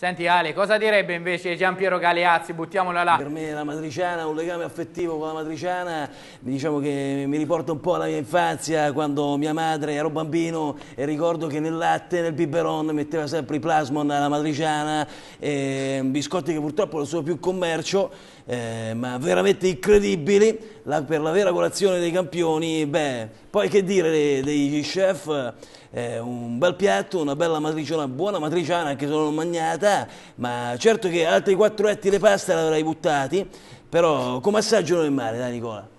Senti Ale, cosa direbbe invece Gian Piero Galeazzi? Buttiamola là. Per me la matriciana un legame affettivo con la matriciana, diciamo che mi riporta un po' alla mia infanzia quando mia madre ero bambino e ricordo che nel latte, nel biberon metteva sempre i plasmon alla matriciana, biscotti che purtroppo non sono più in commercio, eh, ma veramente incredibili la, per la vera colazione dei campioni, beh, poi che dire dei, dei chef, eh, un bel piatto, una bella matriciana, buona matriciana anche se non l'ho mangiata, ma certo che altri quattro etti di pasta l'avrei buttati, però come assaggio non è male, dai Nicola.